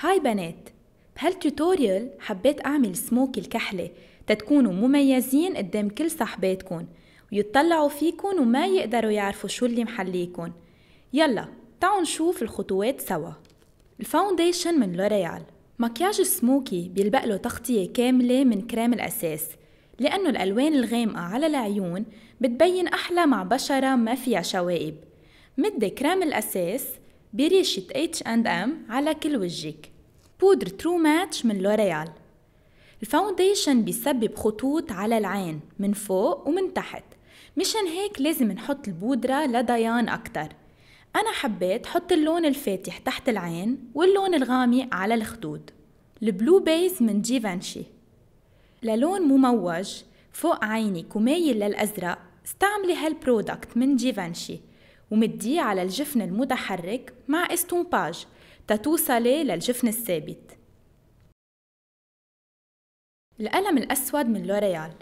هاي بنات بهالتوتوريال حبيت أعمل سموك الكحلة تتكونوا مميزين قدام كل صحباتكن ويتطلعوا فيكن وما يقدروا يعرفوا شو اللي محليكن يلا تعالوا نشوف الخطوات سوا الفاونديشن من لوريال مكياج السموكي بيلبق له تغطية كاملة من كريم الأساس لأنه الألوان الغامقة على العيون بتبين أحلى مع بشرة ما فيها شوائب مدة كريم الأساس بريشة H&M على كل وجهك بودرة ترو ماتش من لوريال الفاونديشن بيسبب خطوط على العين من فوق ومن تحت مشان هيك لازم نحط البودرة لضيان أكتر أنا حبيت حط اللون الفاتح تحت العين واللون الغامق على الخدود البلو بيز من جيفانشي للون مموج فوق عينك ومايل للأزرق استعملي هالبرودكت من جيفانشي ومديه على الجفن المتحرك مع استومباج تتوصلي للجفن الثابت القلم الأسود من لوريال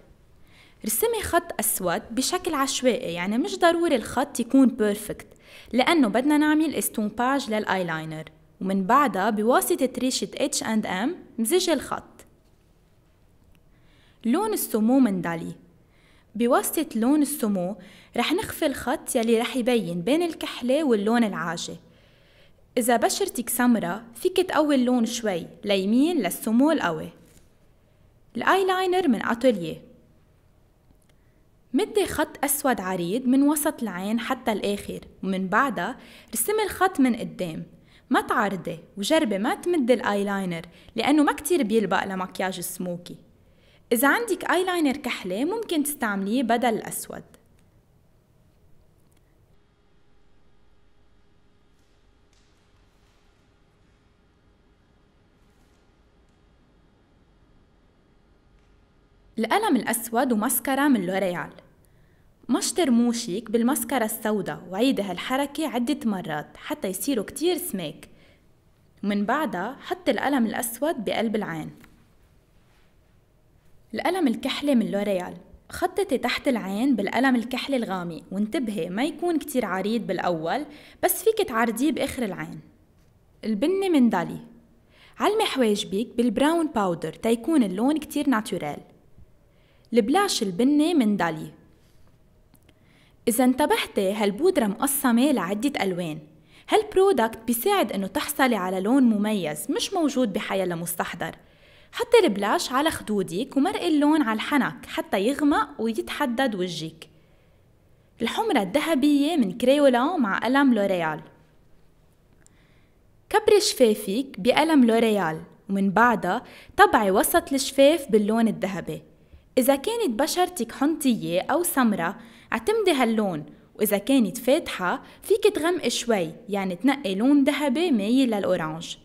رسمي خط أسود بشكل عشوائي يعني مش ضروري الخط يكون بيرفكت لأنه بدنا نعمل استومباج للآيلاينر ومن بعدها بواسطة ريشة H&M مزج الخط لون السمو من داليه بواسطة لون السمو رح نخفي الخط يلي رح يبين بين الكحلة واللون العاجة إذا بشرتك سمرة فيك تقوي اللون شوي ليمين للسمو القوي الآي لاينر من أتوليه مدي خط أسود عريض من وسط العين حتى الآخر ومن بعدها رسمي الخط من قدام ما تعرضي وجربي ما تمدي الآي لاينر لأنه ما كتير بيلبق لمكياج السموكي إذا عندك آيلاينر كحلة ممكن تستعمليه بدل الأسود القلم الأسود ومسكرة من لوريال مشط رموشك بالمسكرة السوداء وعيدي هالحركة عدة مرات حتى يصيروا كتير سميك ومن بعدها حط القلم الأسود بقلب العين القلم الكحلي من لوريال خططي تحت العين بالقلم الكحلي الغامق وانتبهي ما يكون كتير عريض بالأول بس فيك تعرضيه بآخر العين البنة من دالي علمي حواجبك بالبراون باودر تيكون اللون كتير ناتورال البلاش البني من دالي إذا انتبهتي هالبودرة مقسمة لعدة ألوان هالبرودكت بيساعد إنه تحصلي على لون مميز مش موجود بحيلا مستحضر حطي البلاش على خدودك ومرقي اللون على الحنك حتى يغمق ويتحدد وجهك الحمرة الذهبية من كريولا مع قلم لوريال كبري شفافك بقلم لوريال ومن بعدها طبعي وسط الشفاف باللون الذهبي إذا كانت بشرتك حنطية أو سمرة اعتمدي هاللون وإذا كانت فاتحة فيك تغمقي شوي يعني تنقي لون ذهبي مايل للأورانج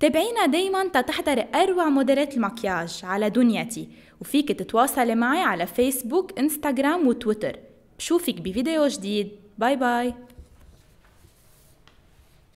تابعينا دايما تتحضر أروع موديلات المكياج على دنيتي وفيك تتواصلي معي على فيسبوك انستغرام وتويتر بشوفك بفيديو جديد باي باي